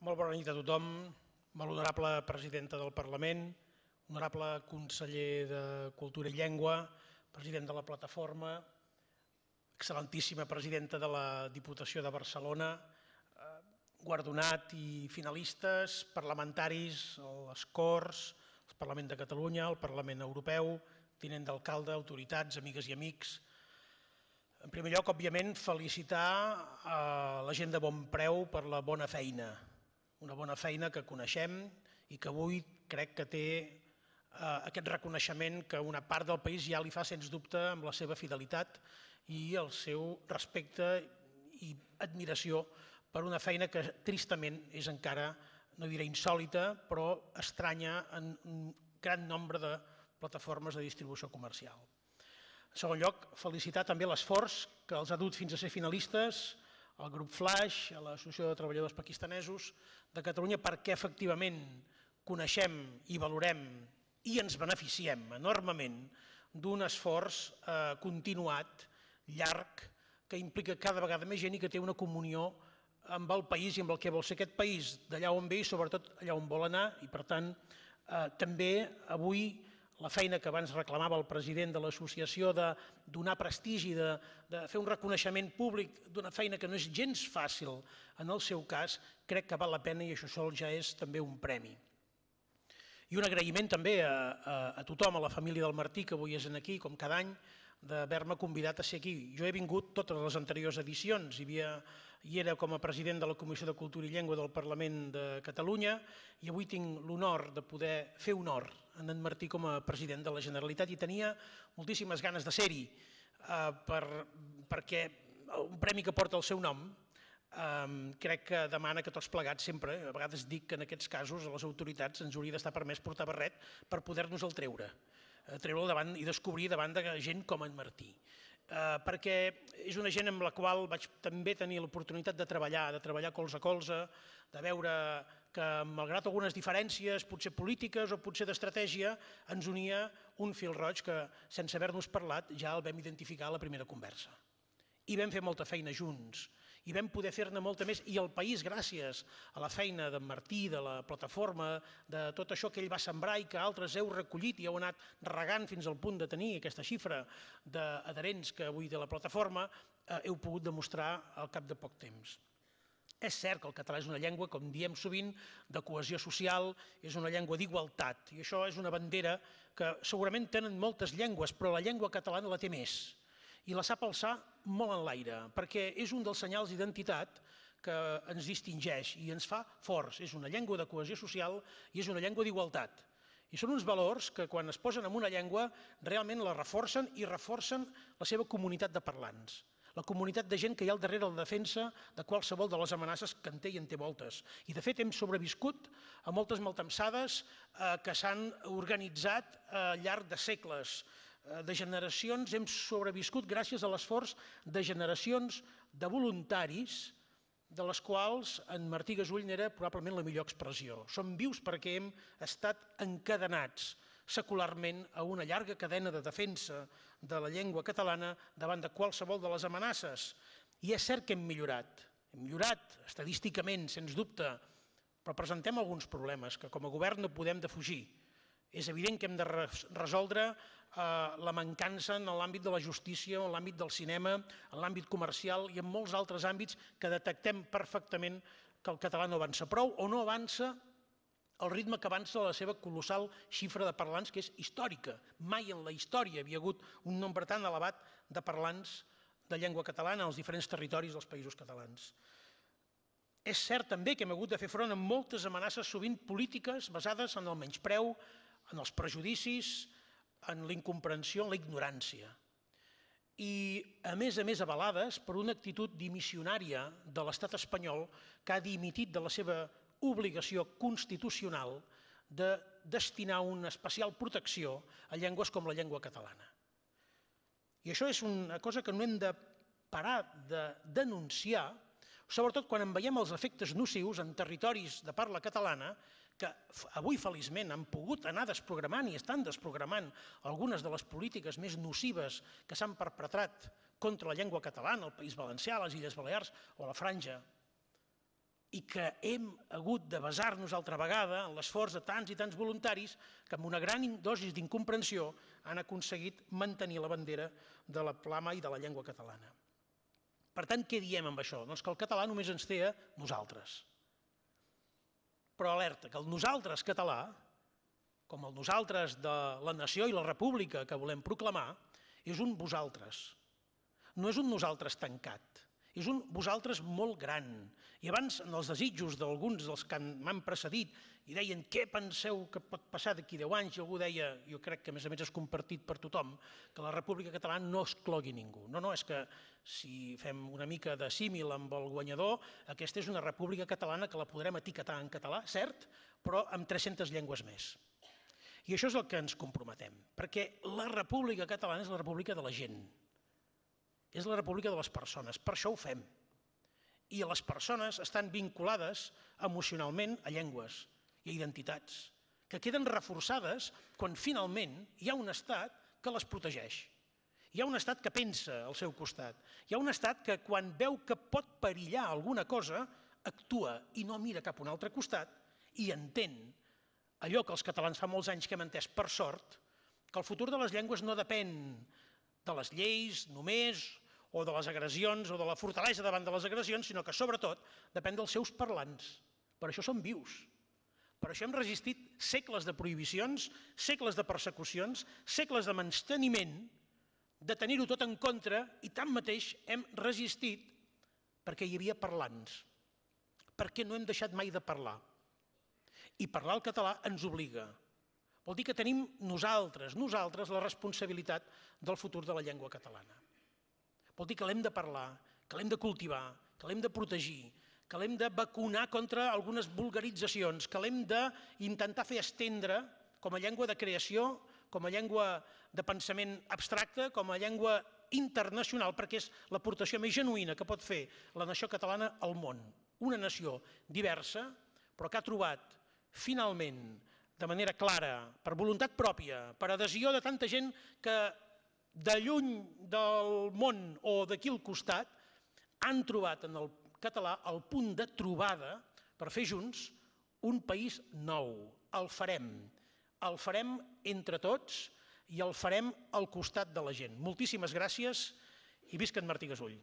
Molt bona nit a tothom, molt honorable presidenta del Parlament, honorable conseller de Cultura i Llengua, president de la Plataforma, excel·lentíssima presidenta de la Diputació de Barcelona, eh, guardonat i finalistes, parlamentaris, les Corts, el Parlament de Catalunya, el Parlament Europeu, tinent d'alcalde, autoritats, amigues i amics. En primer lloc, òbviament, felicitar a eh, la gent de Bon Preu per la bona feina una bona feina que coneixem i que avui crec que té eh, aquest reconeixement que una part del país ja li fa, sens dubte, amb la seva fidelitat i el seu respecte i admiració per una feina que tristament és encara, no diré insòlita, però estranya en un gran nombre de plataformes de distribució comercial. En segon lloc, felicitar també l'esforç que els ha dut fins a ser finalistes, al grup Flash, a l'Associació de Treballadors Pakistanesos de Catalunya, perquè efectivament coneixem i valorem i ens beneficiem enormement d'un esforç eh, continuat, llarg, que implica cada vegada més gent i que té una comunió amb el país i amb el que vol ser aquest país, d'allà on ve i sobretot allà on vol anar. I per tant, eh, també avui la feina que abans reclamava el president de l'associació de donar prestigi, de, de fer un reconeixement públic d'una feina que no és gens fàcil en el seu cas, crec que val la pena i això sol ja és també un premi. I un agraïment també a, a, a tothom, a la família del Martí, que avui és aquí, com cada any, d'haver-me convidat a ser aquí. Jo he vingut totes les anteriors edicions, hi, havia, hi era com a president de la Comissió de Cultura i Llengua del Parlament de Catalunya i avui tinc l'honor de poder fer honor en en Martí com a president de la Generalitat i tenia moltíssimes ganes de ser-hi eh, per, perquè un premi que porta el seu nom Um, crec que demana que tots plegats sempre, a vegades dic que en aquests casos a les autoritats ens hauria d'estar permès portar barret per poder-nos el treure. Eh, treure davant i descobrir davant de gent com en Martí. Eh, perquè és una gent amb la qual vaig també tenir l'oportunitat de treballar, de treballar colze a colze, de veure que malgrat algunes diferències, potser polítiques o potser d'estratègia, ens unia un fil roig que, sense haver-nos parlat, ja el vam identificar a la primera conversa i vam fer molta feina junts i vam poder fer-ne molta més i el país gràcies a la feina d'en Martí, de la plataforma, de tot això que ell va sembrar i que altres heu recollit i heu anat regant fins al punt de tenir aquesta xifra d'adherents que avui de la plataforma eh, heu pogut demostrar al cap de poc temps. És cert que el català és una llengua, com diem sovint, de cohesió social, és una llengua d'igualtat, i això és una bandera que segurament tenen moltes llengües, però la llengua catalana la té més i la sap alçar molt en l'aire, perquè és un dels senyals d'identitat que ens distingeix i ens fa forts. És una llengua de cohesió social i és una llengua d'igualtat. I són uns valors que quan es posen en una llengua realment la reforcen i reforcen la seva comunitat de parlants. La comunitat de gent que hi ha al darrere la defensa de qualsevol de les amenaces que en té i en té voltes. I de fet hem sobreviscut a moltes maltemsades eh, que s'han organitzat eh, al llarg de segles Eh, de generacions hem sobreviscut gràcies a l'esforç de generacions de voluntaris, de les quals en Martí Gasull n'era probablement la millor expressió. Som vius perquè hem estat encadenats secularment a una llarga cadena de defensa de la llengua catalana davant de qualsevol de les amenaces. I és cert que hem millorat. Hem millorat estadísticament, sens dubte, però presentem alguns problemes que com a govern no podem defugir. És evident que hem de resoldre Eh, la mancança en l'àmbit de la justícia, en l'àmbit del cinema, en l'àmbit comercial i en molts altres àmbits que detectem perfectament que el català no avança prou o no avança el ritme que avança la seva colossal xifra de parlants, que és històrica. Mai en la història havia hagut un nombre tan elevat de parlants de llengua catalana als diferents territoris dels països catalans. És cert també que hem hagut de fer front a moltes amenaces sovint polítiques basades en el menyspreu, en els prejudicis, en l'incomprensió, en la ignorància. I, a més a més, avalades per una actitud dimissionària de l'estat espanyol que ha dimitit de la seva obligació constitucional de destinar una especial protecció a llengües com la llengua catalana. I això és una cosa que no hem de parar de denunciar, sobretot quan en veiem els efectes nocius en territoris de parla catalana que avui feliçment han pogut anar desprogramant i estan desprogramant algunes de les polítiques més nocives que s'han perpetrat contra la llengua catalana, el País Valencià, les Illes Balears o la Franja, i que hem hagut de basar-nos altra vegada en l'esforç de tants i tants voluntaris que amb una gran dosis d'incomprensió han aconseguit mantenir la bandera de la plama i de la llengua catalana. Per tant, què diem amb això? Doncs que el català només ens té a nosaltres. Però alerta, que el nosaltres català, com el nosaltres de la nació i la república que volem proclamar, és un vosaltres. No és un nosaltres tancat. És un vosaltres molt gran. I abans, en els desitjos d'alguns dels que m'han precedit, i deien què penseu que pot passar d'aquí 10 anys, i algú deia, jo crec que a més a més és compartit per tothom, que la República Catalana no es clogui ningú. No, no, és que si fem una mica de símil amb el guanyador, aquesta és una República Catalana que la podrem etiquetar en català, cert, però amb 300 llengües més. I això és el que ens comprometem, perquè la República Catalana és la República de la gent, és la república de les persones, per això ho fem. I les persones estan vinculades emocionalment a llengües i a identitats, que queden reforçades quan finalment hi ha un estat que les protegeix. Hi ha un estat que pensa al seu costat. Hi ha un estat que quan veu que pot perillar alguna cosa, actua i no mira cap a un altre costat i entén allò que els catalans fa molts anys que hem entès per sort, que el futur de les llengües no depèn de les lleis només, o de les agressions, o de la fortalesa davant de les agressions, sinó que sobretot depèn dels seus parlants. Per això som vius. Per això hem resistit segles de prohibicions, segles de persecucions, segles de manteniment, de tenir-ho tot en contra i tanmateix hem resistit perquè hi havia parlants, perquè no hem deixat mai de parlar. I parlar el català ens obliga, Vol dir que tenim nosaltres, nosaltres, la responsabilitat del futur de la llengua catalana. Vol dir que l'hem de parlar, que l'hem de cultivar, que l'hem de protegir, que l'hem de vacunar contra algunes vulgaritzacions, que l'hem d'intentar fer estendre com a llengua de creació, com a llengua de pensament abstracte, com a llengua internacional, perquè és l'aportació més genuïna que pot fer la nació catalana al món. Una nació diversa, però que ha trobat finalment de manera clara, per voluntat pròpia, per adhesió de tanta gent que de lluny del món o d'aquí al costat han trobat en el català el punt de trobada per fer junts un país nou. El farem. El farem entre tots i el farem al costat de la gent. Moltíssimes gràcies i visca en Martí Gasull.